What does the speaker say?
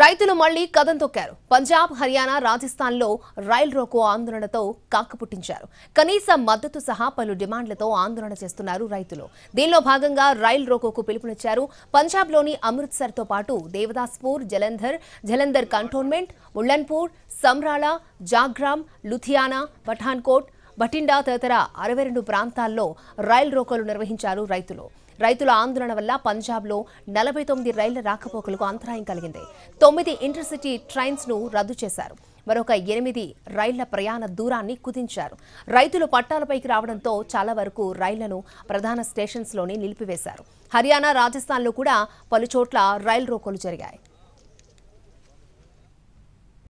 రైతులు మళ్లీ కథం తొక్కారు పంజాబ్ హర్యానా రాజస్థాన్లో రైల్ రోకో ఆందోళనతో కాకపుట్టించారు కనీస మద్దతు సహా పలు డిమాండ్లతో ఆందోళన చేస్తున్నారు రైతులు దీనిలో భాగంగా రైల్ రోకోకు పిలుపునిచ్చారు పంజాబ్లోని అమృత్సర్తో పాటు దేవదాస్పూర్ జలంధర్ జలంధర్ కంటోన్మెంట్ ముళ్లన్పూర్ సమ్రాళ జాగ్రామ్ లుథియానా పఠాన్కోట్ బఠిండా తదితర అరవై రెండు ప్రాంతాల్లో రైలు రోకోలు నిర్వహించారు రైతులు రైతుల ఆందోళన వల్ల పంజాబ్లో నలభై తొమ్మిది రైళ్ల రాకపోకలకు అంతరాయం కలిగింది తొమ్మిది ఇంటర్సిటీ ట్రైన్స్ను రద్దు చేశారు మరొక ఎనిమిది రైళ్ల ప్రయాణ దూరాన్ని కుదించారు రైతులు పట్టాలపైకి రావడంతో చాలా వరకు రైళ్లను ప్రధాన స్టేషన్స్లోనే నిలిపివేశారు హర్యానా రాజస్థాన్లో కూడా పలుచోట్ల రైలు రోకోలు జరిగాయి